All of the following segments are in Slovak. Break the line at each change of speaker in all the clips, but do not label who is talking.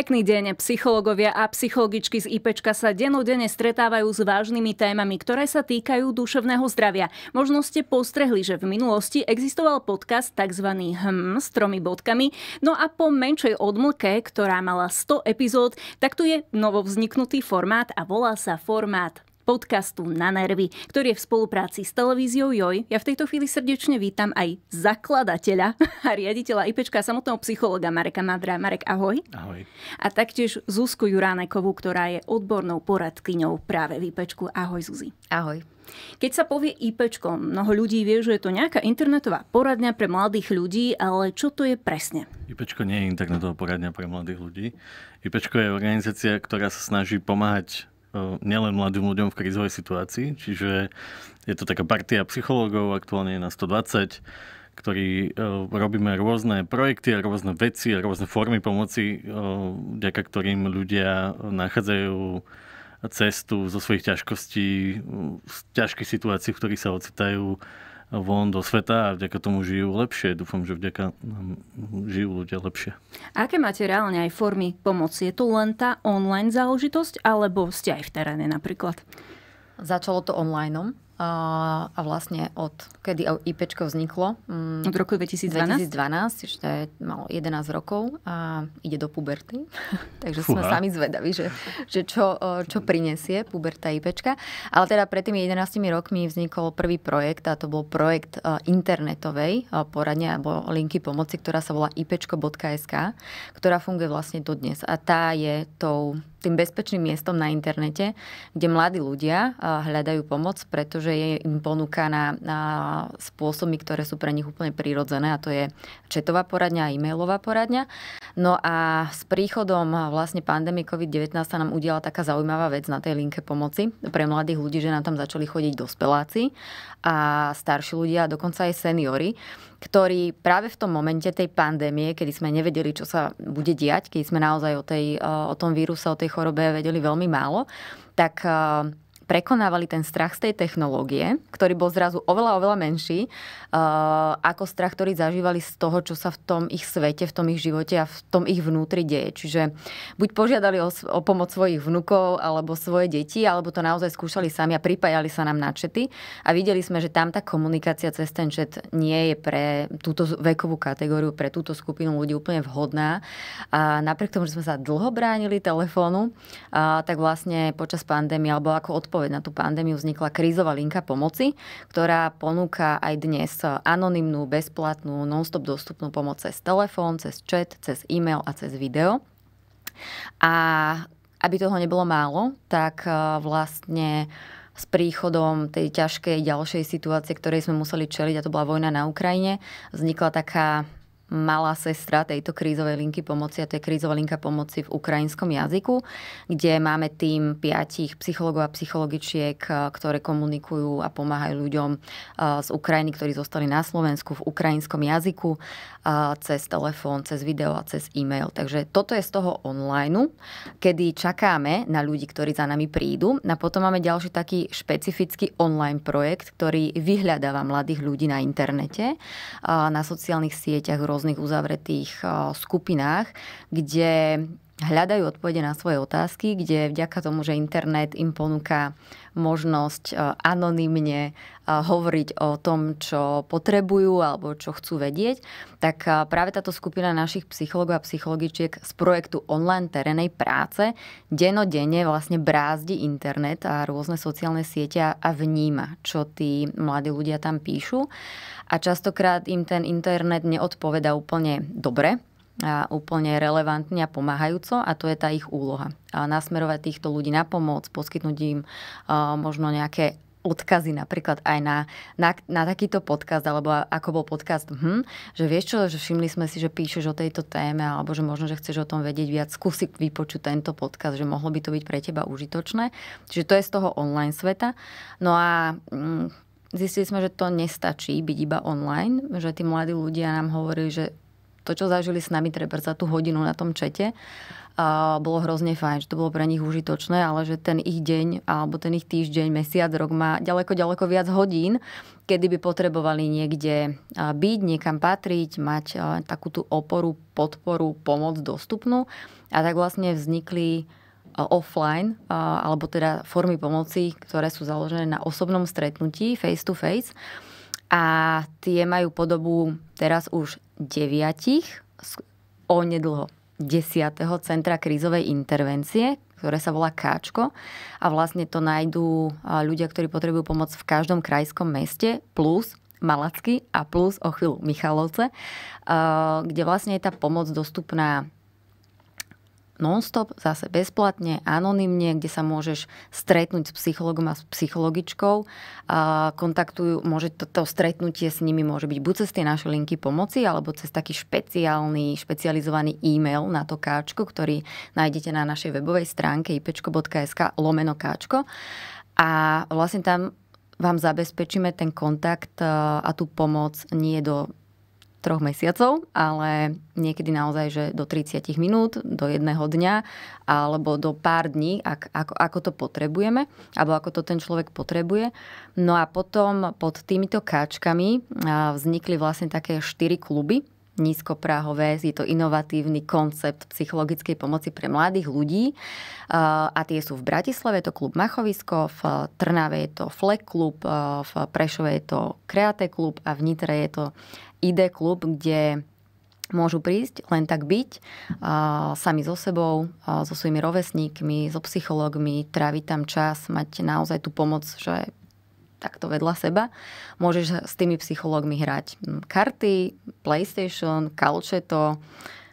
Pekný deň. Psychológovia a psychologičky z IPčka sa denodene stretávajú s vážnymi témami, ktoré sa týkajú duševného zdravia. Možno ste postrehli, že v minulosti existoval podcast tzv. HM s tromi bodkami, no a po menšej odmlke, ktorá mala 100 epizód, tak tu je novovzniknutý formát a volá sa formát podcastu Na nervy, ktorý je v spolupráci s televíziou JOJ. Ja v tejto chvíli srdečne vítam aj zakladateľa a riaditeľa IPčka, samotného psychologa Mareka Madra. Marek, ahoj. Ahoj. A taktiež Zuzku Juránekovú, ktorá je odbornou poradkyňou práve v IPčku. Ahoj, Zuzi. Ahoj. Keď sa povie IP, mnoho ľudí vie, že je to nejaká internetová poradňa pre mladých ľudí, ale čo to je presne? IP
nie je internetová poradňa pre mladých ľudí. IP je organizácia, ktorá sa snaží pomáhať Eh, nielen mladým ľuďom v krizovej situácii, čiže je to taká partia psychológov, aktuálne je na 120, ktorí eh, robíme rôzne projekty a rôzne veci a rôzne formy pomoci, eh, vďaka ktorým ľudia nachádzajú cestu zo svojich ťažkostí, z ťažkých situácií, v ktorých sa ocitajú von do sveta a vďaka tomu žijú lepšie. Dúfam, že vďaka nám žijú ľudia lepšie.
Aké máte reálne aj formy pomoci? Je to len tá online záležitosť alebo
ste aj v teréne napríklad? Začalo to online a, a vlastne od kedy IP vzniklo. Mm, od roku 2012? 2012, ešte malo 11 rokov a ide do puberty. Takže Fúha. sme sami zvedaví, že, že čo, e, čo prinesie puberta IP. Ale teda pred tými 11 rokmi vznikol prvý projekt a to bol projekt e, internetovej e, poradne alebo linky pomoci, ktorá sa volá ipečko.sk, ktorá funguje vlastne dodnes. A tá je tou tým bezpečným miestom na internete, kde mladí ľudia hľadajú pomoc, pretože je im ponúkaná spôsoby, ktoré sú pre nich úplne prirodzené, a to je četová poradňa a e-mailová poradňa. No a s príchodom vlastne pandémie COVID-19 sa nám udiala taká zaujímavá vec na tej linke pomoci pre mladých ľudí, že nám tam začali chodiť dospeláci a starší ľudia, dokonca aj seniory ktorý práve v tom momente tej pandémie, kedy sme nevedeli, čo sa bude diať, keď sme naozaj o, tej, o tom víruse, o tej chorobe vedeli veľmi málo, tak prekonávali ten strach z tej technológie, ktorý bol zrazu oveľa, oveľa menší, uh, ako strach, ktorý zažívali z toho, čo sa v tom ich svete, v tom ich živote a v tom ich vnútri deje. Čiže buď požiadali o, o pomoc svojich vnukov alebo svoje deti, alebo to naozaj skúšali sami a pripájali sa nám na čety a videli sme, že tam tá komunikácia cez ten čet nie je pre túto vekovú kategóriu, pre túto skupinu ľudí úplne vhodná. A napriek tomu, že sme sa dlho bránili telefónu, a tak vlastne počas pandémie alebo ako odpoveď odpoveď na tú pandémiu vznikla krízová linka pomoci, ktorá ponúka aj dnes anonymnú, bezplatnú, non-stop dostupnú pomoc cez telefón, cez chat, cez e-mail a cez video. A aby toho nebolo málo, tak e, vlastne s príchodom tej ťažkej ďalšej situácie, ktorej sme museli čeliť, a to bola vojna na Ukrajine, vznikla taká malá sestra tejto krízovej linky pomoci a to je krízová linka pomoci v ukrajinskom jazyku, kde máme tým piatich psychologov a psychologičiek, eh, ktoré komunikujú a pomáhajú ľuďom eh, z Ukrajiny, ktorí zostali na Slovensku v ukrajinskom jazyku cez telefón, cez video a cez e-mail. Takže toto je z toho online, kedy čakáme na ľudí, ktorí za nami prídu. A potom máme ďalší taký špecifický online projekt, ktorý vyhľadáva mladých ľudí na internete, na sociálnych sieťach, v rôznych uzavretých skupinách, kde hľadajú odpovede na svoje otázky, kde vďaka tomu, že internet im ponúka možnosť e, anonymne e, hovoriť o tom, čo potrebujú alebo čo chcú vedieť, tak e, práve táto skupina našich psychologov a psychologičiek z projektu online terénej práce denodenne vlastne brázdi internet a rôzne sociálne siete a vníma, čo tí mladí ľudia tam píšu. A častokrát im ten internet neodpoveda úplne dobre, úplne relevantne a pomáhajúco a to je tá ich úloha. Nasmerovať týchto ľudí na pomoc, poskytnúť im možno nejaké odkazy napríklad aj na, na, na takýto podcast, alebo ako bol podcast, hm, že vieš čo, že všimli sme si, že píšeš o tejto téme, alebo že možno, že chceš o tom vedieť viac, skúsi vypočuť tento podcast, že mohlo by to byť pre teba užitočné. Čiže to je z toho online sveta. No a hm, zistili sme, že to nestačí byť iba online, že tí mladí ľudia nám hovorili, že to, čo zažili s nami treba za tú hodinu na tom čete, a bolo hrozne fajn, že to bolo pre nich užitočné, ale že ten ich deň alebo ten ich týždeň, mesiac, rok má ďaleko, ďaleko viac hodín, kedy by potrebovali niekde byť, niekam patriť, mať takú tú oporu, podporu, pomoc dostupnú. A tak vlastne vznikli offline, alebo teda formy pomoci, ktoré sú založené na osobnom stretnutí face to face. A tie majú podobu teraz už o nedlho 10. centra krízovej intervencie, ktoré sa volá Káčko a vlastne to nájdú ľudia, ktorí potrebujú pomoc v každom krajskom meste plus Malacky a plus o chvíľu Michalovce, kde vlastne je tá pomoc dostupná non-stop, zase bezplatne, anonymne, kde sa môžeš stretnúť s psychologom a s psychologičkou. A kontaktujú, môže to, to stretnutie s nimi môže byť buď cez tie naše linky pomoci, alebo cez taký špeciálny, špecializovaný e-mail na to káčko, ktorý nájdete na našej webovej stránke ipečko.sk lomeno káčko. A vlastne tam vám zabezpečíme ten kontakt a tú pomoc nie do troch mesiacov, ale niekedy naozaj, že do 30 minút, do jedného dňa alebo do pár dní, ak, ako, ako to potrebujeme, alebo ako to ten človek potrebuje. No a potom pod týmito káčkami vznikli vlastne také štyri kluby, nízkopráhové, je to inovatívny koncept psychologickej pomoci pre mladých ľudí a tie sú v Bratislave, je to klub Machovisko, v Trnave je to Fleck klub, v Prešove je to Kreate klub a v Nitre je to ID klub, kde môžu prísť, len tak byť, sami so sebou, so svojimi rovesníkmi, so psychológmi, tráviť tam čas, mať naozaj tú pomoc, že takto vedľa seba, môžeš s tými psychológmi hrať karty, PlayStation, kalčeto,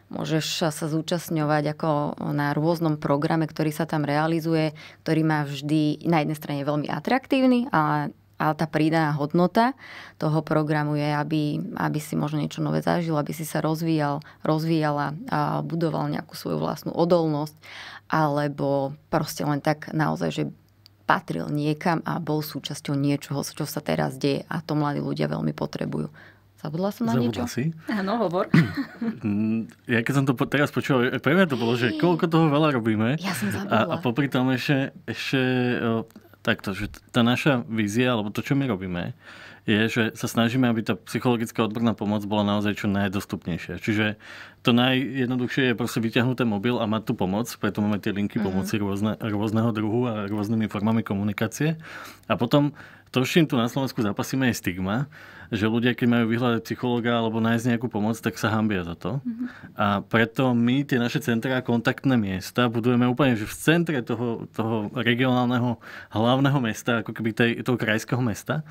môžeš sa zúčastňovať ako na rôznom programe, ktorý sa tam realizuje, ktorý má vždy na jednej strane veľmi atraktívny a ale tá prídaná hodnota toho programu je, aby, aby si možno niečo nové zažil, aby si sa rozvíjal, rozvíjala a budoval nejakú svoju vlastnú odolnosť, alebo proste len tak naozaj, že patril niekam a bol súčasťou niečoho, čo sa teraz deje a to mladí ľudia veľmi potrebujú. Zabudla som na Zabudla niečo? si? Áno, hovor.
Mm, ja keď som to teraz eh, pre mňa to bolo, že koľko toho veľa robíme. Ja som zabudla. A, a popri tom ešte, ešte takto, že tá naša vízia, alebo to, čo my robíme, je, že sa snažíme, aby tá psychologická odborná pomoc bola naozaj čo najdostupnejšia. Čiže to najjednoduchšie je proste vyťahnuť ten mobil a mať tú pomoc, preto máme tie linky mm-hmm. pomoci rôzne, rôzneho druhu a rôznymi formami komunikácie. A potom to, s čím tu na Slovensku zapasíme, je stigma, že ľudia, keď majú vyhľadať psychologa alebo nájsť nejakú pomoc, tak sa hambia za to. Mm-hmm. A preto my tie naše a kontaktné miesta budujeme úplne že v centre toho, toho regionálneho hlavného mesta, ako keby tej, toho krajského mesta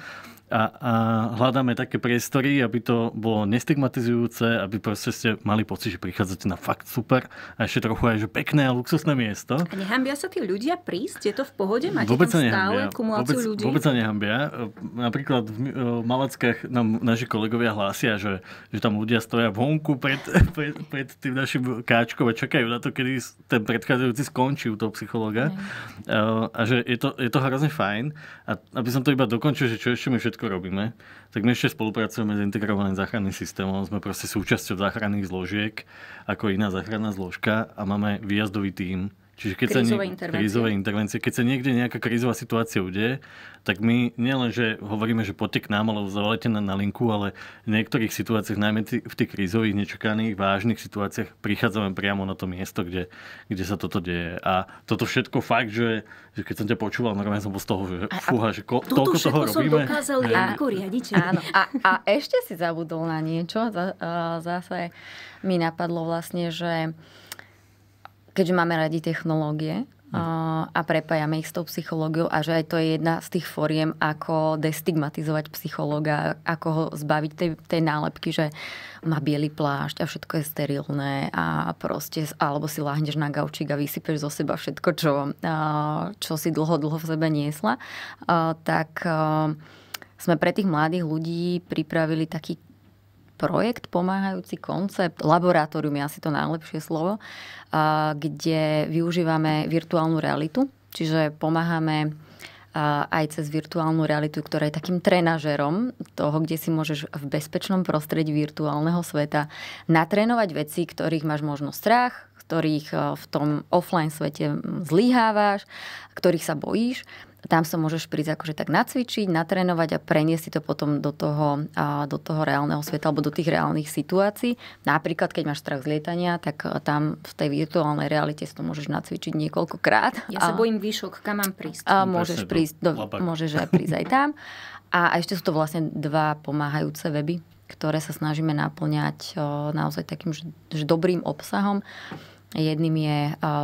a, a hľadáme také priestory, aby to bolo nestigmatizujúce, aby proste ste mali pocit, že prichádzate na fakt super a ešte trochu aj že pekné a luxusné miesto. A
nehambia sa tí ľudia prísť? Je to v pohode? Máte vôbec tam stále kumuláciu vôbec, ľudí? Vôbec sa
nehambia. E, napríklad v e, Malackách nám naši kolegovia hlásia, že, že tam ľudia stoja vonku pred, pred, pred tým našim káčkom a čakajú na to, kedy ten predchádzajúci skončí u toho psychologa. Ne. Mm. A že je to, je to hrozne fajn. A aby som to iba dokončil, že čo ešte mi všetko všetko robíme, tak my ešte spolupracujeme s integrovaným záchranným systémom. Sme proste súčasťou záchranných zložiek, ako iná záchranná zložka a máme výjazdový tím, Čiže keď krízové, sa nie, intervencie. krízové intervencie, keď sa niekde nejaká krízová situácia udeje, tak my nielen, že hovoríme, že poďte k nám, alebo zavolajte na, na linku, ale v niektorých situáciách, najmä v tých krízových, nečakaných, vážnych situáciách, prichádzame priamo na to miesto, kde, kde sa toto deje. A toto všetko fakt, že, že keď som ťa počúval, normálne som bol z toho, že a, fúha, že ko, toľko toho robíme. Toto dokázal ja ako
riaditeľ. Áno. A, a ešte si zabudol na niečo, zase mi napadlo vlastne, že keďže máme radi technológie, mhm. a prepájame ich s tou psychológiou a že aj to je jedna z tých foriem, ako destigmatizovať psychológa, ako ho zbaviť tej, tej nálepky, že má biely plášť a všetko je sterilné a proste, alebo si láhneš na gaučík a vysypeš zo seba všetko, čo, čo si dlho, dlho v sebe niesla, tak sme pre tých mladých ľudí pripravili taký projekt, pomáhajúci koncept, laboratórium je asi to najlepšie slovo, kde využívame virtuálnu realitu, čiže pomáhame aj cez virtuálnu realitu, ktorá je takým trenažerom toho, kde si môžeš v bezpečnom prostredí virtuálneho sveta natrénovať veci, ktorých máš možno strach, ktorých e, v tom offline svete zlyhávaš, ktorých sa bojíš tam sa môžeš prísť akože tak nacvičiť, natrénovať a preniesť si to potom do toho, do toho reálneho sveta alebo do tých reálnych situácií. Napríklad, keď máš strach z lietania, tak tam v tej virtuálnej realite si to môžeš nacvičiť niekoľkokrát. Ja sa
bojím výšok, kam
mám prísť? A môžeš, prísť do, môžeš aj prísť aj tam. A, ešte sú to vlastne dva pomáhajúce weby, ktoré sa snažíme naplňať naozaj takým že dobrým obsahom. Jedným je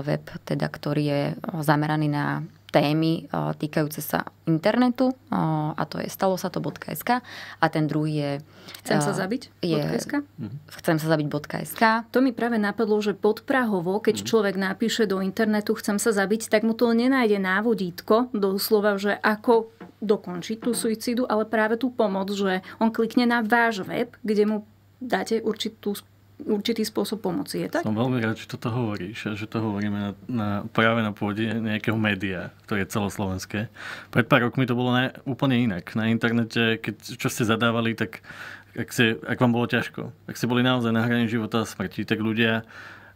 web, teda, ktorý je zameraný na témy eh, týkajúce sa internetu eh, a to je stalo sa to.sk a ten druhý je... Chcem sa eh, zabiť? Je, .sk? Mhm. Chcem sa zabiť .sk. To mi práve
napadlo, že podprahovo, keď mm. človek napíše do internetu chcem sa zabiť, tak mu to nenájde návodítko slova, že ako dokončiť tú suicidu, ale práve tú pomoc, že on klikne na váš web, kde mu dáte určitú určitý spôsob pomoci. Je tak?
Som veľmi rád, že toto hovoríš a že to hovoríme na, na, práve na pôde nejakého média, ktoré je celoslovenské. Pred pár rokmi to bolo ne, úplne inak. Na internete, keď čo ste zadávali, tak ak, si, ak vám bolo ťažko, ak ste boli naozaj na hrane života a smrti, tak ľudia e,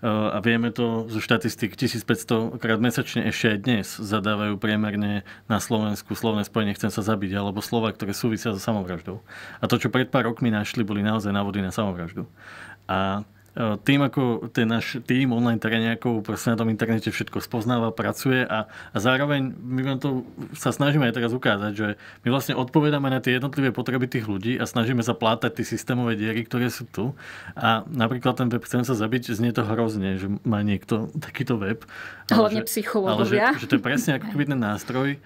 a vieme to zo štatistik 1500 krát mesačne ešte aj dnes zadávajú priemerne na Slovensku slovné spojenie chcem sa zabiť alebo slova, ktoré súvisia so samovraždou. A to, čo pred pár rokmi našli, boli naozaj návody na samovraždu. A e, tým, ako ten náš tým online teréniakov proste na tom internete všetko spoznáva, pracuje a, a zároveň my vám to sa snažíme aj teraz ukázať, že my vlastne odpovedáme na tie jednotlivé potreby tých ľudí a snažíme sa plátať tie systémové diery, ktoré sú tu. A napríklad ten web Chcem sa zabiť, znie to hrozne, že má niekto takýto web.
Hlavne ale že, psychológovia. Ale že, že to je
presne ako keby ten nástroj,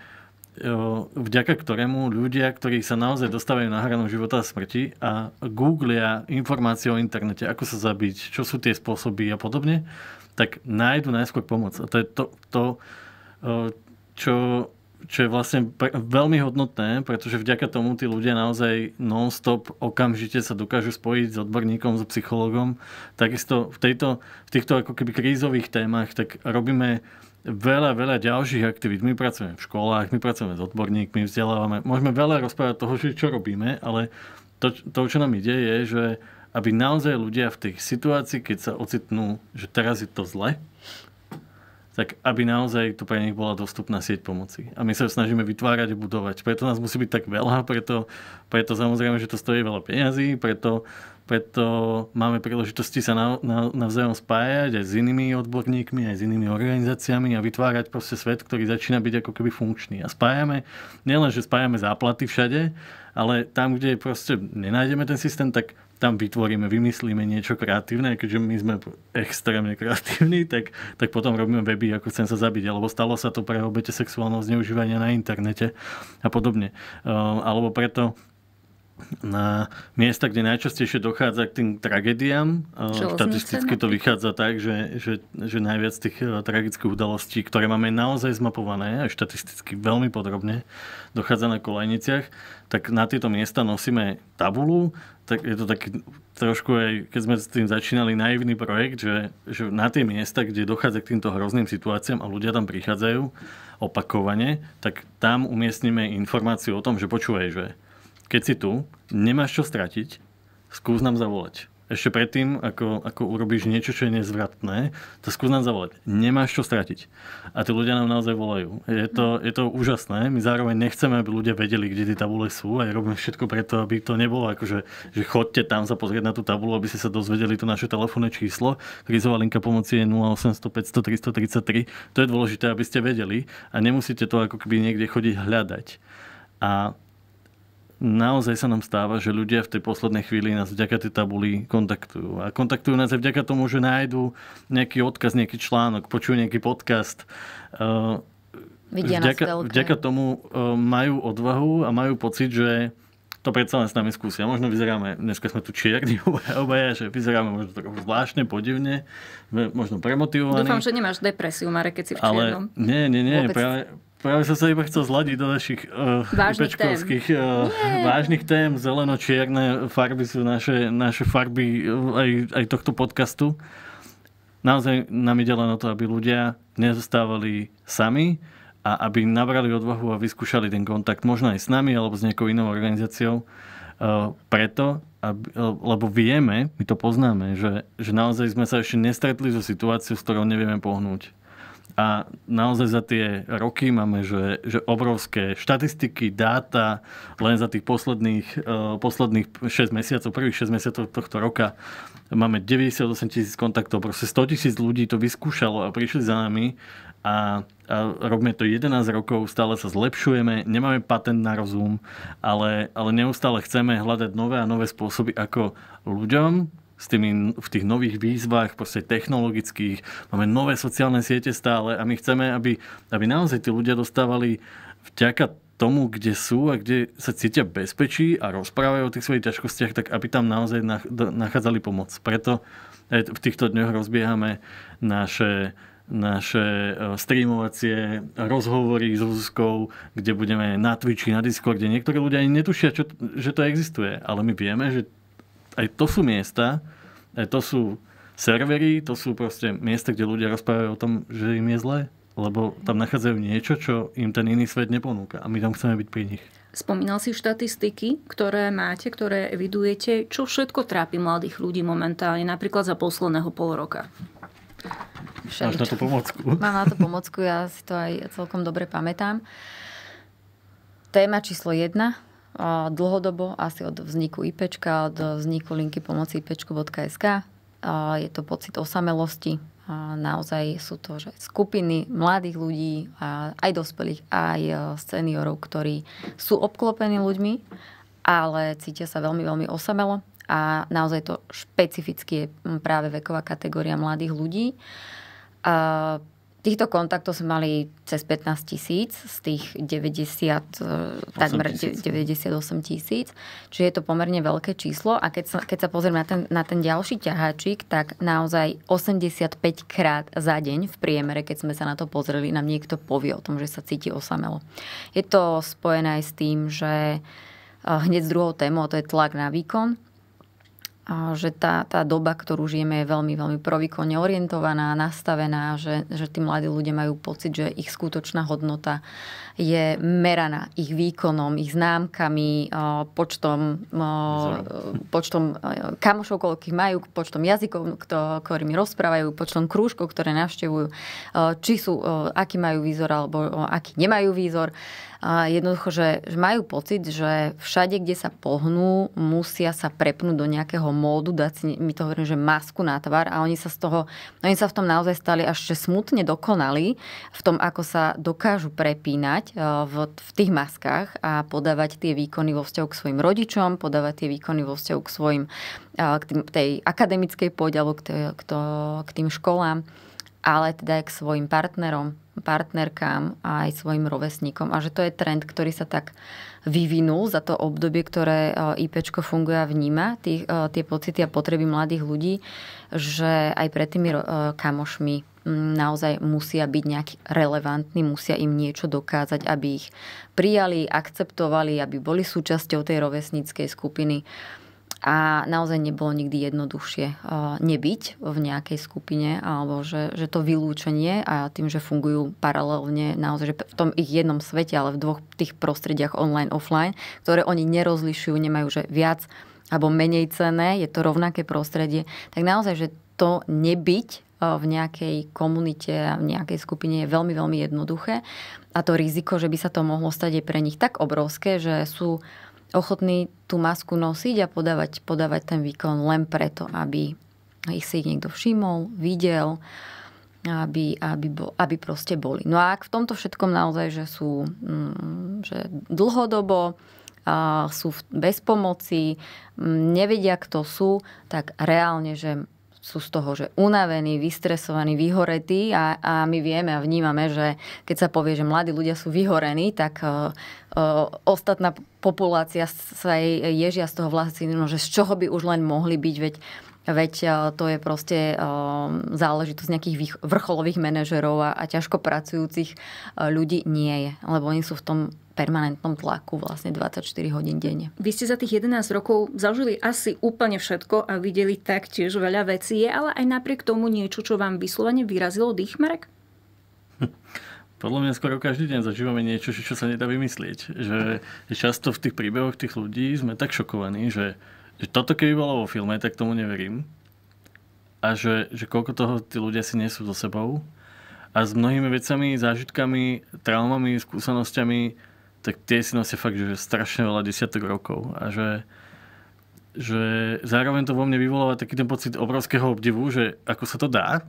vďaka ktorému ľudia, ktorí sa naozaj dostávajú na hranu života a smrti a googlia informácie o internete, ako sa zabiť, čo sú tie spôsoby a podobne, tak nájdu najskôr pomoc. A to je to, to čo, čo je vlastne veľmi hodnotné, pretože vďaka tomu tí ľudia naozaj non-stop okamžite sa dokážu spojiť s odborníkom, s psychologom. Takisto v, tejto, v týchto ako keby krízových témach tak robíme veľa, veľa ďalších aktivít. My pracujeme v školách, my pracujeme s odborníkmi, vzdelávame. Môžeme veľa rozprávať toho, čo robíme, ale to, to čo nám ide, je, že aby naozaj ľudia v tej situácii, keď sa ocitnú, že teraz je to zle, tak aby naozaj tu pre nich bola dostupná sieť pomoci. A my sa snažíme vytvárať a budovať. Preto nás musí byť tak veľa, preto, preto samozrejme, že to stojí veľa peňazí, preto preto máme príležitosti sa na, na, navzájom spájať aj s inými odborníkmi, aj s inými organizáciami a vytvárať proste svet, ktorý začína byť ako keby funkčný. A spájame, nielen, že spájame záplaty všade, ale tam, kde proste nenájdeme ten systém, tak tam vytvoríme, vymyslíme niečo kreatívne, keďže my sme extrémne kreatívni, tak, tak potom robíme weby, ako chcem sa zabiť, alebo stalo sa to pre obete sexuálneho zneužívania na internete a podobne. Ehm, alebo preto na miesta, kde najčastejšie dochádza k tým tragédiám. Štatisticky to vychádza tak, že, že, že najviac tých e, tragických udalostí, ktoré máme naozaj zmapované a štatisticky veľmi podrobne, dochádza na kolejniciach, tak na tieto miesta nosíme tabulu. Tak je to taký trošku aj, keď sme s tým začínali, naivný projekt, že, že na tie miesta, kde dochádza k týmto hrozným situáciám a ľudia tam prichádzajú opakovane, tak tam umiestnime informáciu o tom, že počúvaj, že keď si tu, nemáš čo stratiť, skús nám zavolať. Ešte predtým, ako, ako urobíš niečo, čo je nezvratné, to skús nám zavolať. Nemáš čo stratiť. A tí ľudia nám naozaj volajú. Je to, mhm. je to úžasné. My zároveň nechceme, aby ľudia vedeli, kde tie tabule sú a robíme všetko preto, aby to nebolo akože, že chodte tam sa pozrieť na tú tabulu, aby ste sa dozvedeli to naše telefónne číslo. Krizová linka pomoci je 0800 500 333. To je dôležité, aby ste vedeli a nemusíte to ako keby niekde chodiť hľadať. A naozaj sa nám stáva, že ľudia v tej poslednej chvíli nás vďaka tej tabuli kontaktujú. A kontaktujú nás aj vďaka tomu, že nájdú nejaký odkaz, nejaký článok, počujú nejaký podcast. Eh, Vidia vďaka, nás vďaka tomu eh, majú odvahu a majú pocit, že to predsa len s nami skúsia. Možno vyzeráme, dneska sme tu čierni obaja, že vyzeráme možno tak zvláštne, podivne, možno premotivovaní. Dúfam, že
nemáš depresiu, Marek, keď si v čiernom. Ale
nie, nie, nie, Vôbec... práve, Práve no som sa iba chcel zladiť do našich uh, vážnych pečkovských tém. Uh, vážnych tém. Zeleno-čierne farby sú naše, naše farby eh, aj, aj tohto podcastu. Naozaj nám ide len o to, aby ľudia nezostávali sami a aby nabrali odvahu a vyskúšali ten kontakt možno aj s nami alebo s nejakou inou organizáciou. Uh, preto, aby, lebo vieme, my to poznáme, že, že naozaj sme sa ešte nestretli so situáciou, s ktorou nevieme pohnúť. A naozaj za tie roky máme že, že obrovské štatistiky, dáta, len za tých posledných, uh, posledných 6 mesiacov, prvých 6 mesiacov tohto roka máme 98 tisíc kontaktov, proste 100 tisíc ľudí to vyskúšalo a prišli za nami a, a robíme to 11 rokov, stále sa zlepšujeme, nemáme patent na rozum, ale, ale neustále chceme hľadať nové a nové spôsoby, ako ľuďom s tými, v tých nových výzvach, proste technologických, máme nové sociálne siete stále a my chceme, aby, aby naozaj tí ľudia dostávali vďaka tomu, kde sú a kde sa cítia bezpečí a rozprávajú o tých svojich ťažkostiach, tak aby tam naozaj nachádzali pomoc. Preto e, v týchto dňoch rozbiehame naše naše e, streamovacie rozhovory s Zuzkou, kde budeme na Twitchi, na Discorde. Niektorí ľudia ani netušia, čo, že to existuje, ale my vieme, že aj to sú miesta, aj to sú servery, to sú proste miesta, kde ľudia rozprávajú o tom, že im je zle, lebo tam nachádzajú niečo, čo im ten iný svet neponúka a my tam chceme byť pri nich.
Spomínal si štatistiky, ktoré máte, ktoré evidujete. Čo všetko trápi mladých ľudí momentálne, napríklad za posledného pol roka?
Máš na to pomocku.
Mám na to pomocku, ja si to aj celkom dobre pamätám. Téma číslo jedna dlhodobo, asi od vzniku IPčka, od vzniku linky pomoci ipčko.sk. Je to pocit osamelosti. Naozaj sú to že skupiny mladých ľudí, aj dospelých, aj e, seniorov, ktorí sú obklopení ľuďmi, ale cítia sa veľmi, veľmi osamelo a naozaj to špecificky je práve veková kategória mladých ľudí. Týchto kontaktov sme mali cez 15 tisíc z tých 90, e, takmer 98 tisíc, čiže je to pomerne veľké číslo a keď sa, keď sa pozrieme na ten, na ten ďalší ťaháčik, tak naozaj 85 krát za deň v priemere, keď sme sa na to pozreli, nám niekto povie o tom, že sa cíti osamelo. Je to spojené aj s tým, že e, hneď s druhou témou, to je tlak na výkon, že tá, tá doba, ktorú žijeme, je veľmi, veľmi provikovne orientovaná, nastavená, že, že tí mladí ľudia majú pocit, že ich skutočná hodnota je meraná ich výkonom, ich známkami, e, počtom, e, počtom e, kamošov, koľkých majú, počtom jazykov, ktorými rozprávajú, počtom krúžkov, ktoré navštevujú, či sú, aký majú výzor alebo aký nemajú výzor. A jednoducho, že, že majú pocit, že všade, kde sa pohnú, musia sa prepnúť do nejakého módu, dať si, my to hovoríme, že masku na tvár a oni sa z toho, oni sa v tom naozaj stali až že smutne dokonali v tom, ako sa dokážu prepínať e, v, v tých maskách a podávať tie výkony vo vzťahu k svojim rodičom, podávať tie výkony vo vzťahu k svojim, e, k tým, tej akademickej pôde alebo k, k, to, k tým školám ale teda aj k svojim partnerom, partnerkám a aj svojim rovesníkom. A že to je trend, ktorý sa tak vyvinul za to obdobie, ktoré eh, IPčko funguje a vníma tých, eh, tie pocity a potreby mladých ľudí, že aj pred tými eh, kamošmi mm, naozaj musia byť nejak relevantní, musia im niečo dokázať, aby ich prijali, akceptovali, aby boli súčasťou tej rovesníckej skupiny a naozaj nebolo nikdy jednoduchšie uh, nebyť v nejakej skupine alebo že, že to vylúčenie a tým, že fungujú paralelne naozaj že v tom ich jednom svete, ale v dvoch tých prostrediach online, offline, ktoré oni nerozlišujú, nemajú že viac alebo menej cené, je to rovnaké prostredie, tak naozaj, že to nebyť uh, v nejakej komunite a v nejakej skupine je veľmi, veľmi jednoduché a to riziko, že by sa to mohlo stať je pre nich tak obrovské, že sú ochotní tú masku nosiť a podávať, podávať ten výkon len preto, aby ich si niekto všimol, videl, aby, aby, bo, aby proste boli. No a ak v tomto všetkom naozaj, že sú mm, že dlhodobo, sú bez pomoci, mm, nevedia, kto sú, tak reálne, že sú z toho, že unavení, vystresovaní, vyhoretí a, a my vieme a vnímame, že keď sa povie, že mladí ľudia sú vyhorení, tak uh, uh, ostatná populácia sa jej ježia z toho vlastne, no, že z čoho by už len mohli byť, veď Veď e, to je proste e, záležitosť nejakých vrcholových manažerov a ťažko pracujúcich e, ľudí nie je, lebo oni sú v tom permanentnom tlaku vlastne 24 hodín denne.
Vy ste za tých 11 rokov zažili asi úplne všetko a videli taktiež veľa vecí. Je ale aj napriek tomu niečo, čo vám vyslovene vyrazilo dých, Marek?
Podľa mňa skoro každý deň zažívame niečo, čo sa nedá vymyslieť. Že často v tých príbehoch tých ľudí sme tak šokovaní, že že toto keby bolo vo filme, tak tomu neverím. A že, že koľko toho tí ľudia si nesú so sebou. A s mnohými vecami, zážitkami, traumami, skúsenosťami, tak tie si nosia fakt, že strašne veľa desiatok rokov. A že, že zároveň to vo mne vyvoláva taký ten pocit obrovského obdivu, že ako sa to dá.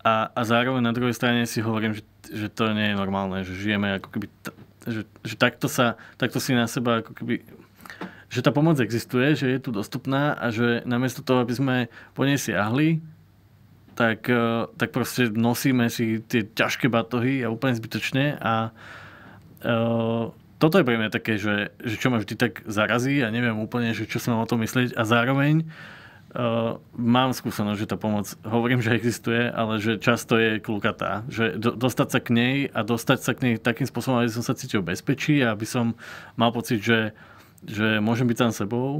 A, a zároveň na druhej strane si hovorím, že, že to nie je normálne, že žijeme ako keby... T- že, že takto, sa, takto si na seba ako keby že tá pomoc existuje, že je tu dostupná a že namiesto toho, aby sme po nej siahli, tak, e, tak proste nosíme si tie ťažké batohy a úplne zbytočne a e, toto je pre mňa také, že, že čo ma vždy tak zarazí a neviem úplne, že čo som o tom myslieť a zároveň uh, mám skúsenosť, že tá pomoc, hovorím, že existuje, ale že často je klukatá. Že do, dostať sa k nej a dostať sa k nej takým spôsobom, aby som sa cítil bezpečí a aby som mal pocit, že že môžem byť tam sebou,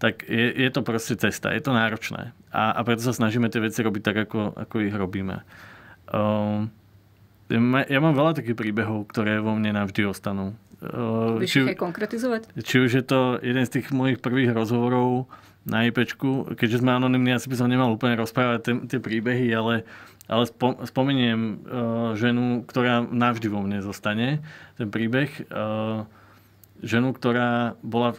tak je, je to proste cesta, je to náročné. A, a preto sa snažíme tie veci robiť tak, ako, ako ich robíme. Um, ja mám veľa takých príbehov, ktoré vo mne navždy ostanú. Uh, či, ich konkretizovať? Či už je to jeden z tých mojich prvých rozhovorov na IPčku, keďže sme anonimní, asi by som nemal úplne rozprávať tie, tie príbehy, ale, ale spom, spomeniem uh, ženu, ktorá navždy vo mne zostane, ten príbeh. Uh, ženu, ktorá bola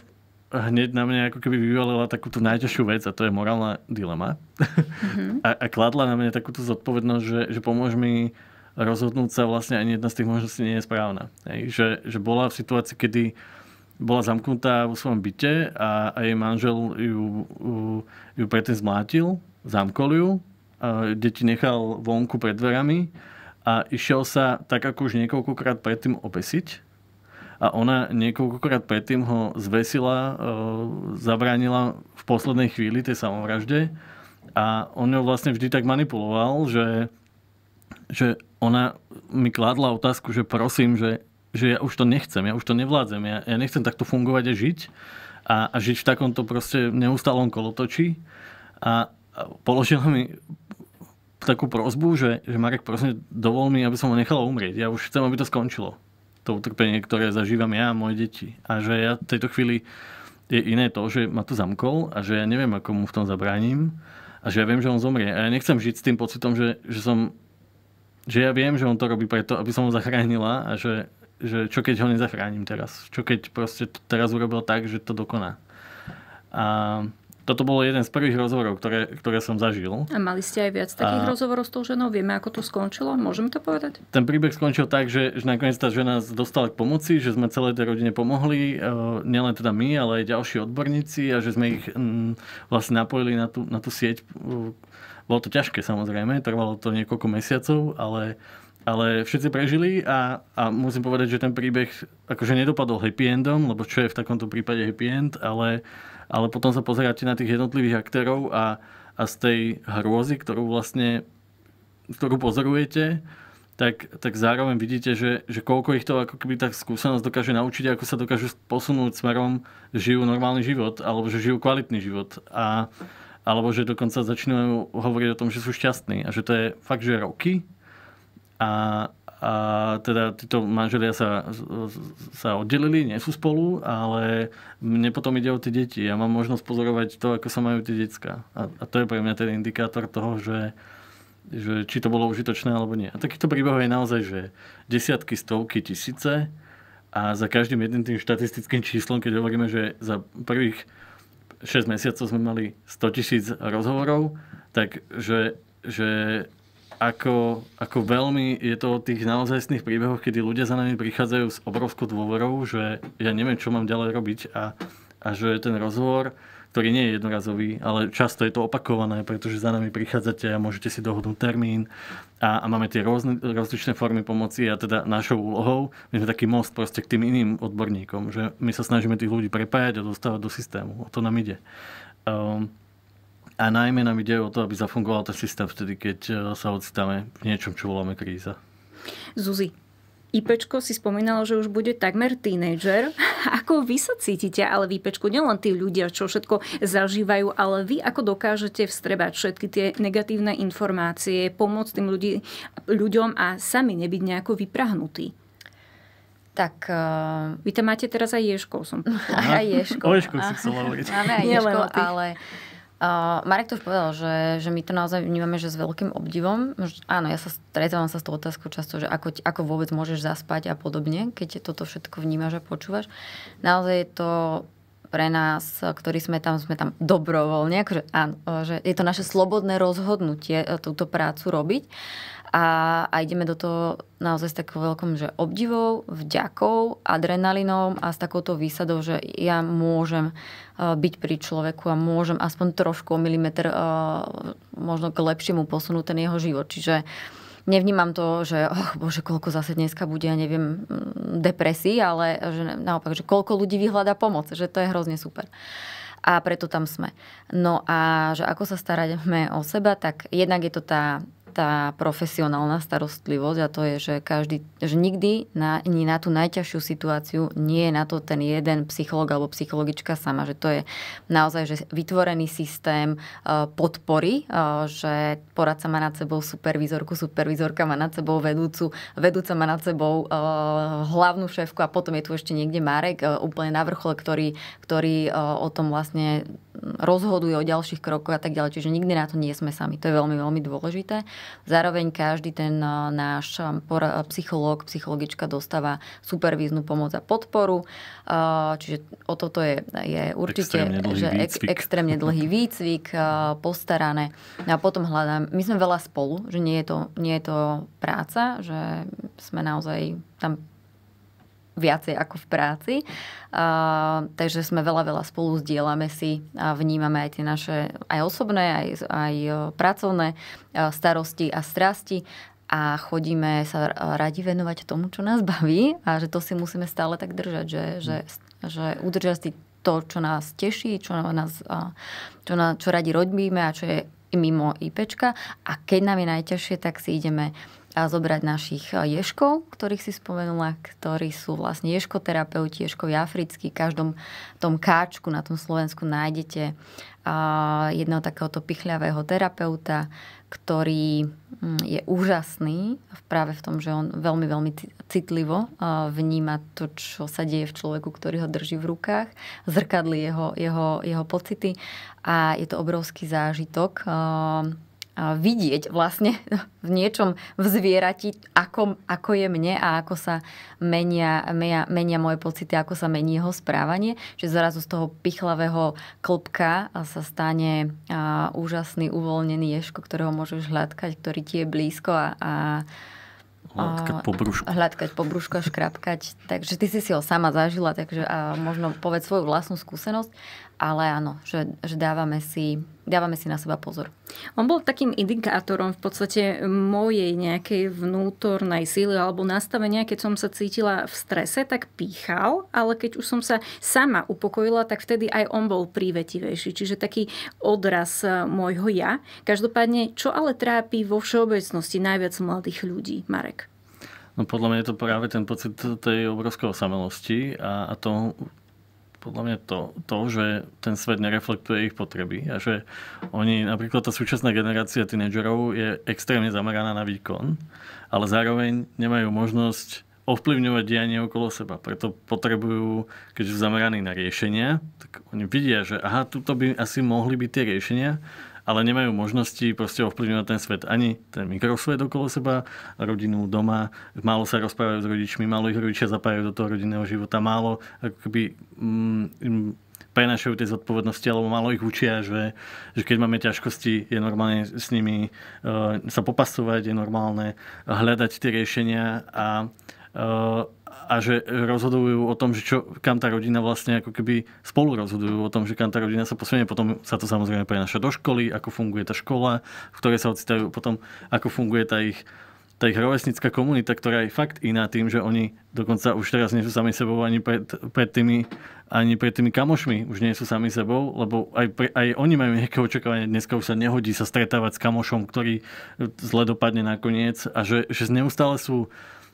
hneď na mňa ako keby vyvalila takúto najťažšiu vec a to je morálna dilema. Mm-hmm. A, a kladla na mňa takúto zodpovednosť, že, že pomôž mi rozhodnúť sa vlastne ani jedna z tých možností nie je správna. Hej, že, že bola v situácii, kedy bola zamknutá vo svojom byte a, a jej manžel ju, ju, ju predtým zmlátil, zamkol ju, a deti nechal vonku pred dverami a išiel sa tak ako už niekoľkokrát predtým obesiť a ona niekoľkokrát predtým ho zvesila, e, zabránila v poslednej chvíli tej samovražde a on ju vlastne vždy tak manipuloval, že, že ona mi kladla otázku, že prosím, že, že ja už to nechcem, ja už to nevládzem, ja, ja nechcem takto fungovať a žiť a, a žiť v takomto proste neustálom kolotočí a, a položila mi takú prozbu, že, že Marek, prosím, dovol mi, aby som ho nechal umrieť. Ja už chcem, aby to skončilo to utrpenie, ktoré zažívam ja a moje deti. A že ja v tejto chvíli je iné to, že ma to zamkol a že ja neviem, ako mu v tom zabránim a že ja viem, že on zomrie. A ja nechcem žiť s tým pocitom, že, že som že ja viem, že on to robí preto, aby som ho zachránila a že, že čo keď ho nezachránim teraz. Čo keď proste teraz urobil tak, že to dokoná. A toto bolo jeden z prvých rozhovorov, ktoré, ktoré som zažil.
A mali ste aj viac takých a... rozhovorov s tou ženou? Vieme, ako to skončilo? Môžeme to povedať?
Ten príbeh skončil tak, že, že nakoniec tá žena dostala k pomoci, že sme celé tej rodine pomohli, e, nielen teda my, ale aj ďalší odborníci a že sme ich mm, vlastne napojili na tú, na tú sieť. E, bolo to ťažké samozrejme, trvalo to niekoľko mesiacov, ale ale všetci prežili a, a musím povedať, že ten príbeh akože nedopadol happy endom, lebo čo je v takomto prípade happy end, ale ale potom sa pozeráte na tých jednotlivých aktérov a, a z tej hrôzy, ktorú vlastne ktorú pozorujete, tak, tak zároveň vidíte, že, že koľko ich to ako keby tak skúsenosť dokáže naučiť, ako sa dokážu posunúť smerom, že žijú normálny život, alebo že žijú kvalitný život. A, alebo že dokonca začínajú hovoriť o tom, že sú šťastní a že to je fakt, že roky a, a teda títo manželia sa, sa oddelili, nie sú spolu, ale mne potom ide o tie deti. Ja mám možnosť pozorovať to, ako sa majú tie detská. A, a to je pre mňa ten indikátor toho, že, že či to bolo užitočné alebo nie. A takýchto príbehov je naozaj, že desiatky, stovky, tisíce a za každým jedným tým štatistickým číslom, keď hovoríme, že za prvých 6 mesiacov sme mali 100 tisíc rozhovorov, tak že, že ako, ako veľmi je to o tých naozajstných príbehoch, kedy ľudia za nami prichádzajú s obrovskou dôverou, že ja neviem, čo mám ďalej robiť a, a že ten rozhovor, ktorý nie je jednorazový, ale často je to opakované, pretože za nami prichádzate a môžete si dohodnúť termín a, a máme tie rôzne, rozličné formy pomoci a teda našou úlohou, my sme taký most proste k tým iným odborníkom, že my sa snažíme tých ľudí prepájať a dostávať do systému. O to nám ide. Um, a najmä nám ide o to, aby zafungoval ten systém vtedy, keď e, sa ocitáme v niečom, čo voláme kríza.
Zuzi, IPčko si spomínala, že už bude takmer tínejdžer. Ako vy sa cítite, ale v IPčku nielen tí ľudia, čo všetko zažívajú, ale vy ako dokážete vstrebať všetky tie negatívne informácie, pomôcť tým ľudí, ľuďom a sami nebyť nejako vyprahnutí?
Tak... Uh... Vy tam máte teraz aj Ješkov, som Aha, Aj Ješkov. O Ješkov si chcela hovoriť. Máme aj Ješkov, ale Uh, Marek to už povedal, že, že my to naozaj vnímame, že s veľkým obdivom. Áno, ja sa stretávam sa s tou otázkou často, že ako, ako vôbec môžeš zaspať a podobne, keď toto všetko vnímaš a počúvaš. Naozaj je to pre nás, ktorí sme tam, sme tam dobrovoľne, akože áno, že je to naše slobodné rozhodnutie e, túto prácu robiť a, a ideme do toho naozaj s takou veľkou že obdivou, vďakou, adrenalinou a s takouto výsadou, že ja môžem e, byť pri človeku a môžem aspoň trošku o milimeter e, možno k lepšiemu posunúť ten jeho život. Čiže uh, nevnímam to, že oh bože, koľko zase dneska bude, ja neviem, mm, depresí, ale že naopak, že koľko ľudí vyhľadá pomoc, že to je hrozne super a preto tam sme. No a že ako sa staráme o seba, tak jednak je to tá tá profesionálna starostlivosť a to je, že, každý, že nikdy na, ni na tú najťažšiu situáciu nie je na to ten jeden psycholog alebo psychologička sama, že to je naozaj že vytvorený systém e, podpory, e, že poradca má nad sebou supervizorku, supervizorka má nad sebou vedúcu, vedúca má nad sebou e, hlavnú šéfku a potom je tu ešte niekde Marek úplne na vrchole, ktorý, ktorý o tom vlastne rozhoduje o ďalších krokoch a tak ďalej. Čiže nikdy na to nie sme sami. To je veľmi, veľmi dôležité. Zároveň každý ten eh, náš eh, eh, psychológ, psychologička dostáva supervíznu pomoc a podporu. Čiže o toto je, je určite extrémne dlhý že výcvik. extrémne dlhý výcvik, postarané. A potom hľadám, my sme veľa spolu, že nie je to, nie je to práca, že sme naozaj tam viacej ako v práci. A, takže sme veľa, veľa spolu sdielame si a vnímame aj tie naše aj osobné, aj, aj e, pracovné e, starosti a strasti a chodíme sa e, radi venovať tomu, čo nás baví a že to si musíme stále tak držať, že, že, že udržať si to, čo nás teší, čo, nás, čo, na, čo radi robíme a čo je mimo IPčka a keď nám je najťažšie, tak si ideme uh, a zobrať našich eh, ješkov, ktorých si spomenula, ktorí sú vlastne ješkoterapeuti, ješkovi africkí. V každom tom káčku na tom Slovensku nájdete eh, jedného takéhoto pichľavého terapeuta, ktorý hm, je úžasný práve v tom, že on veľmi, veľmi citlivo eh, vníma to, čo sa deje v človeku, ktorý ho drží v rukách, zrkadli jeho, jeho, jeho pocity a je to obrovský zážitok vidieť vlastne v niečom v zvierati, ako, ako je mne a ako sa menia, menia, menia moje pocity, ako sa mení jeho správanie. Čiže zrazu z toho pichlavého klopka sa stane a, úžasný uvoľnený ješko, ktorého môžeš hľadkať, ktorý ti je blízko a, a Hľadkať po brúšku. po brúšku a škrapkať. Takže ty si si ho sama zažila, takže a možno povedz svoju vlastnú skúsenosť ale áno, že, že dávame, si, dávame si na seba pozor. On bol takým indikátorom v podstate
mojej nejakej vnútornej síly alebo nastavenia, keď som sa cítila v strese, tak pýchal, ale keď už som sa sama upokojila, tak vtedy aj on bol prívetivejší, čiže taký odraz e, môjho ja. Každopádne, čo ale trápi vo všeobecnosti najviac mladých ľudí, Marek?
No podľa mňa je to práve ten pocit tej obrovskej osamelosti a, a to, podľa mňa to, to, že ten svet nereflektuje ich potreby a že oni, napríklad tá súčasná generácia tínedžerov je extrémne zameraná na výkon, ale zároveň nemajú možnosť ovplyvňovať dianie okolo seba. Preto potrebujú, keď sú zameraní na riešenia, tak oni vidia, že aha, tuto by asi mohli byť tie riešenia, ale nemajú možnosti proste ovplyvňovať ten svet. Ani ten mikrosvet okolo seba, rodinu, doma. Málo sa rozprávajú s rodičmi, málo ich rodičia zapájajú do toho rodinného života, málo akoby, mm, mm prenašajú tie zodpovednosti, alebo málo ich učia, že, že keď máme ťažkosti, je normálne s nimi eh, sa popasovať, je normálne hľadať tie riešenia a eh, a že rozhodujú o tom, že čo, kam tá rodina vlastne ako keby spolu rozhodujú o tom, že kam tá rodina sa posunie. Potom sa to samozrejme prenaša do školy, ako funguje tá škola, v ktorej sa ocitajú, potom ako funguje tá ich tá ich rovesnická komunita, ktorá je fakt iná tým, že oni dokonca už teraz nie sú sami sebou ani pred, pred, tými, ani pred tými kamošmi, už nie sú sami sebou, lebo aj, pre, aj oni majú nejaké očakávanie, dneska už sa nehodí sa stretávať s kamošom, ktorý zle dopadne nakoniec a že, že neustále sú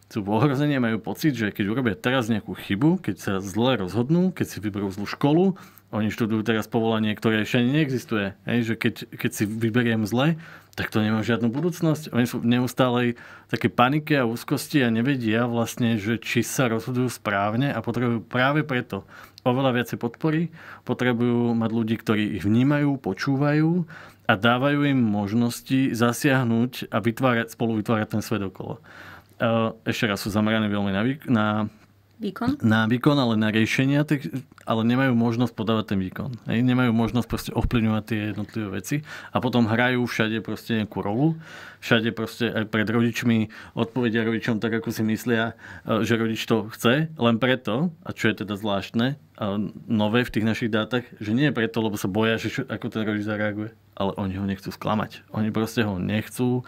sú v ohrození a majú pocit, že keď urobia teraz nejakú chybu, keď sa zle rozhodnú, keď si vyberú zlú školu, oni študujú teraz povolanie, ktoré ešte ani neexistuje. Hej, že keď, keď si vyberiem zle, tak to nemá žiadnu budúcnosť. Oni sú v neustálej také panike a úzkosti a nevedia vlastne, že či sa rozhodujú správne a potrebujú práve preto oveľa viacej podpory, potrebujú mať ľudí, ktorí ich vnímajú, počúvajú a dávajú im možnosti zasiahnuť a vytvárať, spolu vytvárať ten svet okolo. Eh, ešte raz sú zamerané veľmi na, na výkon? Na výkon, ale na riešenia, ale nemajú možnosť podávať ten výkon. Hej? Nemajú možnosť proste ovplyvňovať tie jednotlivé veci a potom hrajú všade proste nejakú rolu, všade proste aj pred rodičmi odpovedia rodičom tak, ako si myslia, eh, že rodič to chce, len preto, a čo je teda zvláštne, eh, nové v tých našich dátach, že nie je preto, lebo sa boja, že čo, ako ten rodič zareaguje, ale oni ho nechcú sklamať. Oni proste ho nechcú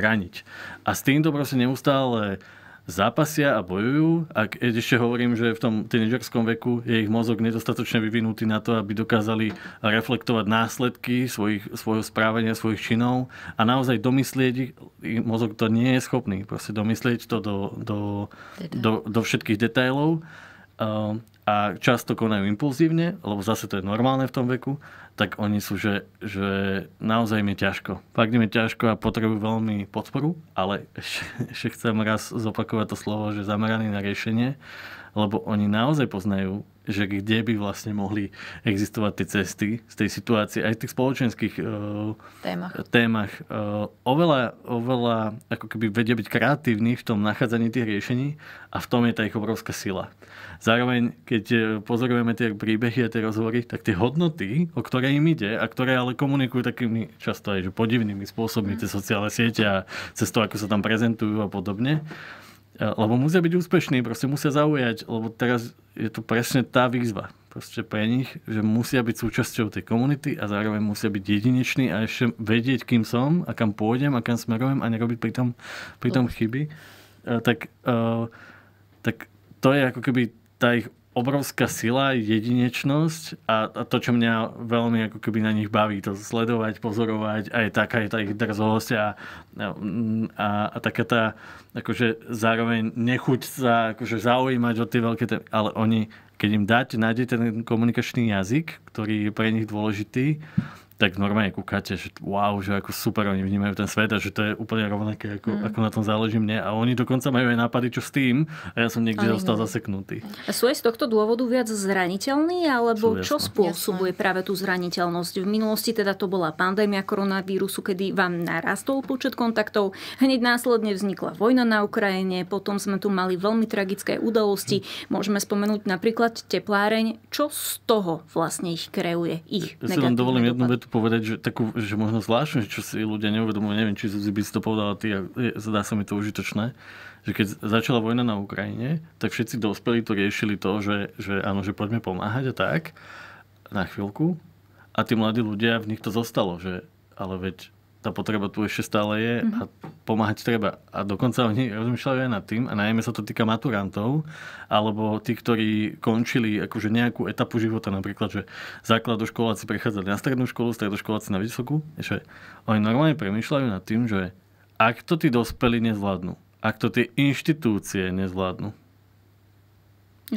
chrániť. A s týmto proste neustále zápasia a bojujú a ešte hovorím, že v tom tínedžerskom veku je ich mozog nedostatočne vyvinutý na to, aby dokázali reflektovať následky svojich, svojho správania, svojich činov a naozaj domyslieť, ich mozog to nie je schopný, proste domyslieť to do, do, teda. do, do všetkých detailov Ehm, a často konajú impulzívne, lebo zase to je normálne v tom veku, tak oni sú, že, že naozaj mi ťažko. Fakt mi ťažko a potrebujú veľmi podporu, ale ešte chcem raz zopakovať to slovo, že zameraný na riešenie, lebo oni naozaj poznajú že kde by vlastne mohli existovať tie cesty z tej situácie, aj v tých spoločenských e, témach. témach e, oveľa, oveľa ako keby vedia byť kreatívni v tom nachádzaní tých riešení a v tom je tá ich obrovská sila. Zároveň, keď e, pozorujeme tie príbehy a tie rozhovory, tak tie hodnoty, o ktoré im ide a ktoré ale komunikujú takými často aj že podivnými spôsobmi, mm. tie sociálne siete a cez to, ako sa tam prezentujú a podobne, lebo musia byť úspešní, proste musia zaujať, lebo teraz je to presne tá výzva proste pre nich, že musia byť súčasťou tej komunity a zároveň musia byť jedineční a ešte vedieť, kým som a kam pôjdem a kam smerujem a nerobiť pri tom, pri tom chyby, tak, tak to je ako keby tá ich obrovská sila, jedinečnosť a, a to, čo mňa veľmi ako keby na nich baví, to sledovať, pozorovať, aj taká je tá ich drzosť a, a, a taká tá akože zároveň nechuť sa akože zaujímať o tie veľké témy, ale oni, keď im dáte, nájdete ten komunikačný jazyk, ktorý je pre nich dôležitý, tak normálne kúkate, že wow, že ako super oni vnímajú ten svet a že to je úplne rovnaké, ako, mm. ako na tom záleží mne. A oni dokonca majú aj nápady, čo s tým a ja som niekde zostal no. zaseknutý.
A sú aj z tohto dôvodu viac zraniteľní, alebo sú, čo spôsobuje jasné. práve tú zraniteľnosť? V minulosti teda to bola pandémia koronavírusu, kedy vám narastol počet kontaktov, hneď následne vznikla vojna na Ukrajine, potom sme tu mali veľmi tragické udalosti, hm. môžeme spomenúť napríklad tepláreň. Čo z toho vlastne ich kreuje? Ich ja
tu povedať, že, takú, že možno zvláštne, čo si ľudia neuvedomujú, neviem, či Zuzi by si to povedala ty, a zdá sa mi to užitočné, že keď začala vojna na Ukrajine, tak všetci dospelí to riešili to, že, že áno, že poďme pomáhať a tak, na chvíľku. A tí mladí ľudia, v nich to zostalo, že ale veď tá potreba tu ešte stále je a mhm. pomáhať treba. A dokonca oni rozmýšľajú aj nad tým, a najmä sa to týka maturantov, alebo tí, ktorí končili akože nejakú etapu života, napríklad, že základoškoláci prechádzali na strednú školu, stredoškoláci na vysokú, že oni normálne premýšľajú nad tým, že ak to tí dospelí nezvládnu, ak to tie inštitúcie nezvládnu,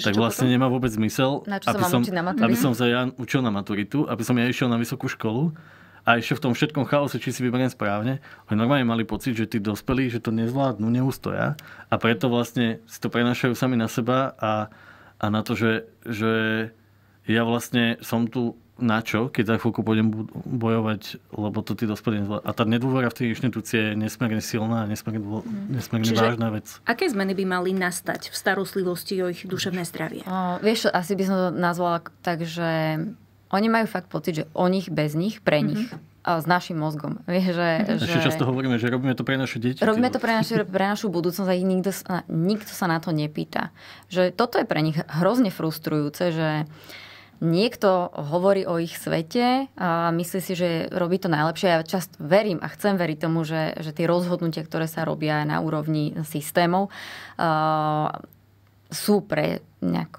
tak vlastne potom? nemá
vôbec zmysel, na aby, som, na aby som sa ja učil na maturitu, aby som ja išiel na vysokú školu a ešte v tom všetkom chaose, či si vyberiem správne, oni normálne mali pocit, že tí dospelí, že to nezvládnu, neustoja a preto vlastne si to prenašajú sami na seba a, a na to, že, že ja vlastne som tu na čo, keď za chvíľku pôjdem bojovať, lebo to tí dospelí nezvládnu. A tá nedôvera v tej inštitúcie je nesmierne silná a nesmierne, mhm. nesmierne Čiže vážna vec.
Aké zmeny by mali nastať v starostlivosti o ich
duševné zdravie? O, vieš, asi by som to nazvala tak, že oni majú fakt pocit, že o nich, bez nich, pre mhm. nich. Mm-hmm s našim mozgom. Vie, mhm. že, Ešte že... často
hovoríme, že robíme to pre naše deti. Robíme to
pre, naši, pre našu budúcnosť a nikto, nikto sa na to nepýta. Že toto je pre nich hrozne frustrujúce, že niekto hovorí o ich svete a myslí si, že robí to najlepšie. Ja často verím a chcem veriť tomu, že, že tie rozhodnutia, ktoré sa robia na úrovni systémov, uh, sú pre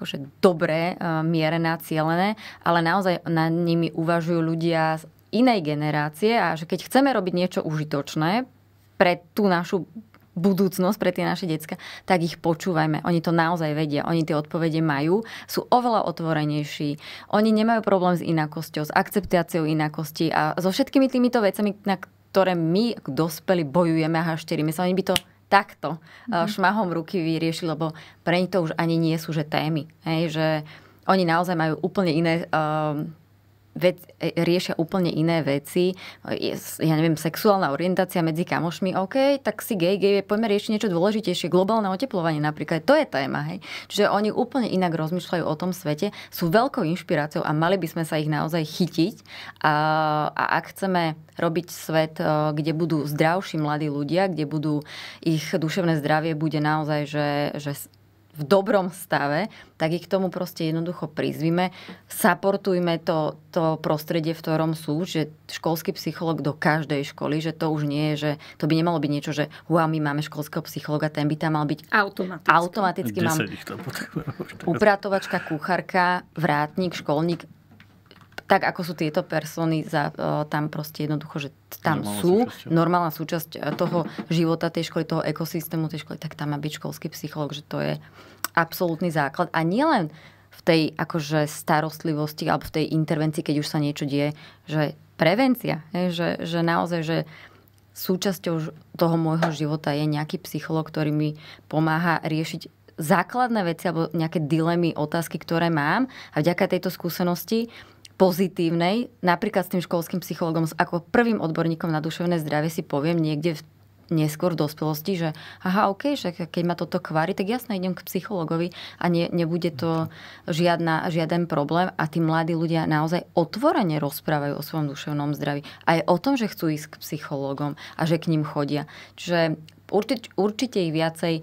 že dobré, e, mierené a cielené, ale naozaj nad nimi uvažujú ľudia z inej generácie a že keď chceme robiť niečo užitočné pre tú našu budúcnosť pre tie naše decka, tak ich počúvajme. Oni to naozaj vedia, oni tie odpovede majú, sú oveľa otvorenejší, oni nemajú problém s inakosťou, s akceptáciou inakosti a so všetkými týmito vecami, na ktoré my, dospeli, bojujeme a hašterime sa. Oni by to takto mm-hmm. šmahom ruky vyrieši, lebo pre nich to už ani nie sú že témy. Hej, že oni naozaj majú úplne iné Uh, vec, e, riešia úplne iné veci. Ja neviem, sexuálna orientácia medzi kamošmi, OK, tak si gay, gay, poďme riešiť niečo dôležitejšie, globálne oteplovanie napríklad, to je téma, hej. Čiže oni úplne inak rozmýšľajú o tom svete, sú veľkou inšpiráciou a mali by sme sa ich naozaj chytiť. A, a ak chceme robiť svet, e, kde budú zdravší mladí ľudia, kde budú ich duševné zdravie bude naozaj, že, že v dobrom stave, tak ich k tomu proste jednoducho prizvime. Saportujme to, to prostredie, v ktorom sú, že školský psychológ do každej školy, že to už nie je, že to by nemalo byť niečo, že hua, my máme školského psychologa, ten by tam mal byť automaticky. automaticky mám upratovačka, kuchárka, vrátnik, školník, tak ako sú tieto persony za, tam proste jednoducho, že tam normálna sú súčasťou. normálna súčasť e, toho života tej školy, toho ekosystému tej školy, tak tam má byť školský psycholog, že to je absolútny základ. A nielen v tej akože starostlivosti alebo v tej intervencii, keď už sa niečo deje, že prevencia, že, že naozaj, že súčasťou toho môjho života je nejaký psycholog, ktorý mi pomáha riešiť základné veci alebo nejaké dilemy, otázky, ktoré mám a vďaka tejto skúsenosti pozitívnej, napríklad s tým školským psychologom, ako prvým odborníkom na duševné zdravie si poviem niekde v neskôr v dospelosti, že aha, OK, že keď ma toto kvári, tak jasne idem k psychologovi a ne, nebude to žiadna, žiaden problém a tí mladí ľudia naozaj otvorene rozprávajú o svojom duševnom zdraví. Aj o tom, že chcú ísť k psychologom a že k ním chodia. Čiže určite, určite ich viacej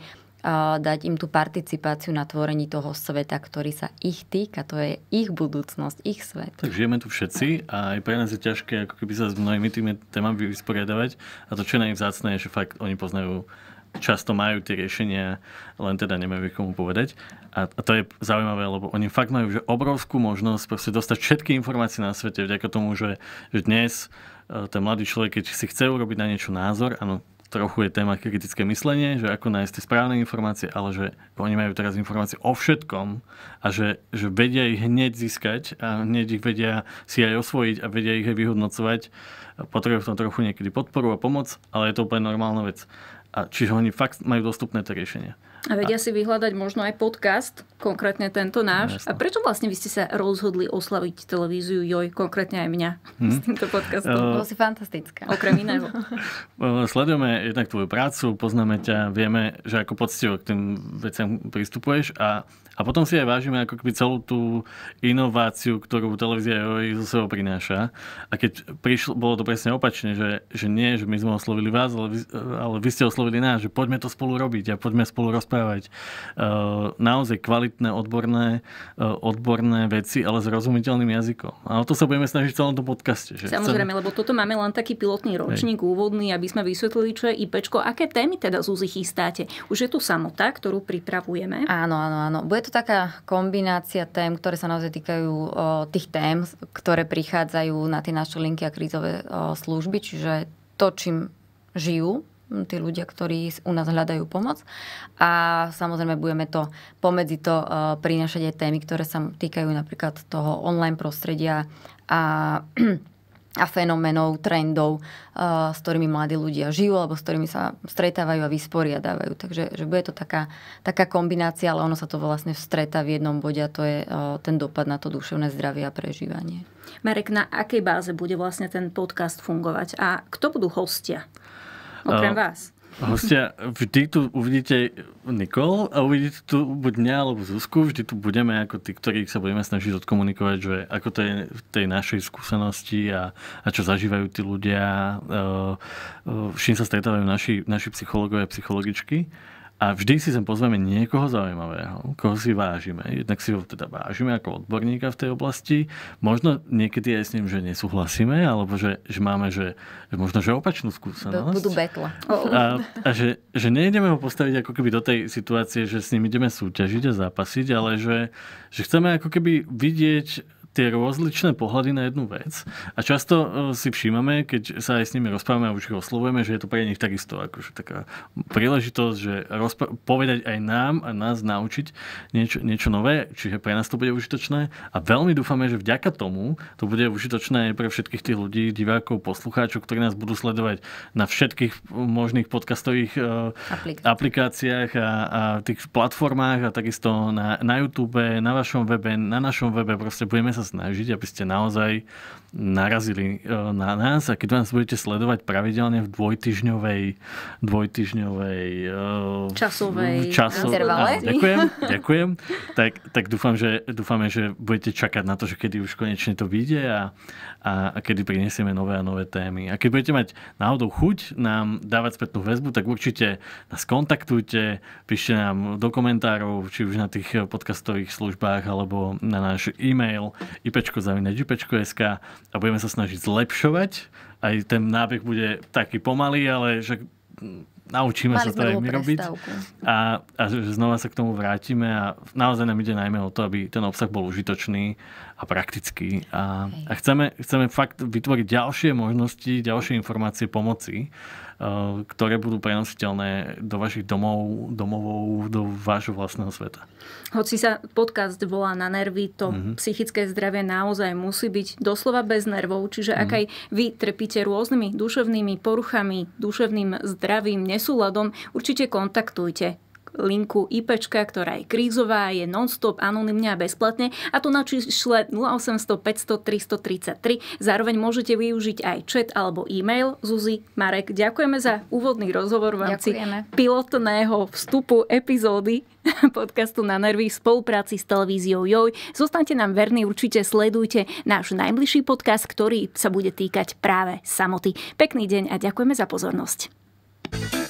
dať im tú participáciu na tvorení toho sveta, ktorý sa ich týka. To je ich budúcnosť, ich svet.
Tak žijeme tu všetci a aj pre nás je ťažké ako keby sa s mnohými tými témami vysporiadavať. A to, čo je najvzácne, je, že fakt oni poznajú často majú tie riešenia, len teda nemajú ich komu povedať. A, to je zaujímavé, lebo oni fakt majú že obrovskú možnosť proste dostať všetky informácie na svete vďaka tomu, že, že dnes e, ten mladý človek, keď si chce urobiť na niečo názor, áno, trochu je téma kritické myslenie, že ako nájsť tie správne informácie, ale že oni majú teraz informácie o všetkom a že, že vedia ich hneď získať a hneď ich vedia si aj osvojiť a vedia ich aj vyhodnocovať. Potrebujú v tom trochu niekedy podporu a pomoc, ale je to úplne normálna vec. A čiže oni fakt majú dostupné tie riešenia.
A vedia a... si vyhľadať možno aj podcast, konkrétne tento náš. No, a prečo vlastne vy ste sa rozhodli oslaviť televíziu Joj, konkrétne aj mňa
hmm? s
týmto podcastom? Uh... Bolo si fantastická. Okrem iného.
Eh, sledujeme jednak tvoju prácu, poznáme ťa, vieme, že ako poctivo k tým veciam pristupuješ a a potom si aj vážime ako keby celú tú inováciu, ktorú televízia ROI zo sebou prináša. A keď prišlo, bolo to presne opačne, že, že nie, že my sme oslovili vás, ale vy, ale vy ste oslovili nás, že poďme to spolu robiť a poďme spolu rozprávať. Uh, naozaj kvalitné, odborné, uh, odborné veci, ale s rozumiteľným jazykom. A o to sa budeme snažiť v celom tom
podcaste. Že Samozrejme, chcem...
lebo toto máme len taký pilotný ročník, Hej. úvodný, aby sme vysvetlili, čo je IPčko,
aké témy teda Zuzi chystáte.
Už je tu samota, ktorú pripravujeme.
Áno, áno, áno. Bude to to taká kombinácia tém, ktoré sa naozaj týkajú o, tých tém, ktoré prichádzajú na tie naše linky a krízové o, služby, čiže to, čím žijú tí ľudia, ktorí u nás hľadajú pomoc. A samozrejme budeme to pomedzi to o, prinašať aj témy, ktoré sa týkajú napríklad toho online prostredia a a fenomenov, trendov, uh, s ktorými mladí ľudia žijú alebo s ktorými sa stretávajú a vysporiadávajú. Takže že bude to taká, taká kombinácia, ale ono sa to vlastne stretá v jednom bode a to je uh, ten dopad na to duševné zdravie a prežívanie.
Marek, na akej báze bude vlastne ten podcast fungovať a kto budú hostia? Okrem uh, vás. Hostia,
vždy tu uvidíte Nikol a uvidíte tu buď mňa alebo Zuzku, vždy tu budeme ako tí, ktorých sa budeme snažiť odkomunikovať, že ako to je v tej našej skúsenosti a, a čo zažívajú tí ľudia, s eh, čím eh, sa stretávajú naši, naši psychológovia a psychologičky. A vždy si sem pozveme niekoho zaujímavého, koho si vážime. Jednak si ho teda vážime ako odborníka v tej oblasti. Možno niekedy aj s ním, že nesúhlasíme, alebo že, že máme, že, že možno, že opačnú skúsenosť.
Budú betla. A,
a že, že nejdeme ho postaviť ako keby do tej situácie, že s ním ideme súťažiť a zápasiť, ale že, že chceme ako keby vidieť tie rozličné pohľady na jednu vec. A často e, si všímame, keď sa aj s nimi rozprávame a už ich oslovujeme, že je to pre nich takisto akože taká príležitosť, že rozpr- povedať aj nám a nás naučiť niečo, niečo nové, čiže pre nás to bude užitočné. A veľmi dúfame, že vďaka tomu to bude užitočné aj pre všetkých tých ľudí, divákov, poslucháčov, ktorí nás budú sledovať na všetkých možných podcastových e, Aplikácie. aplikáciách a, a tých platformách a takisto na, na YouTube, na vašom webe, na našom webe. Proste budeme sa snažiť, aby ste naozaj narazili e, na nás a keď nás budete sledovať pravidelne v dvojtyžňovej, dvojtyžňovej e, časovej časov... intervale. Á, ďakujem, ďakujem. Tak, tak dúfam, že, dúfame, že budete čakať na to, že kedy už konečne to vyjde a, a, a kedy prinesieme nové a nové témy. A keď budete mať náhodou chuť nám dávať spätnú väzbu, tak určite nás kontaktujte, píšte nám do komentárov, či už na tých podcastových službách alebo na náš e-mail ipečko.sk a budeme sa snažiť zlepšovať. Aj ten nábeh bude taký pomalý, ale že naučíme Mali sa to aj my robiť. A, a znova sa k tomu vrátime a naozaj nám ide najmä o to, aby ten obsah bol užitočný a praktický. A, a chceme, chceme fakt vytvoriť ďalšie možnosti, ďalšie informácie pomoci Eh, ktoré budú prenositeľné do vašich domov, domovov, do vášho vlastného sveta.
Hoci sa podcast volá na nervy, to mm-hmm. psychické zdravie naozaj musí byť doslova bez nervov. Čiže mm-hmm. ak mhm. aj vy trpíte rôznymi duševnými poruchami, duševným zdravím, nesúladom, určite kontaktujte linku IP, ktorá je krízová, je non-stop, anonymne a bezplatne a to na čísle 0800 500 333. Zároveň môžete využiť aj chat alebo e-mail. Zuzi, Marek, ďakujeme za úvodný rozhovor v rámci pilotného vstupu epizódy podcastu na nervy v spolupráci s televíziou Joj. Zostaňte nám verní, určite sledujte náš najbližší podcast, ktorý sa bude týkať práve samoty. Pekný deň a ďakujeme za pozornosť.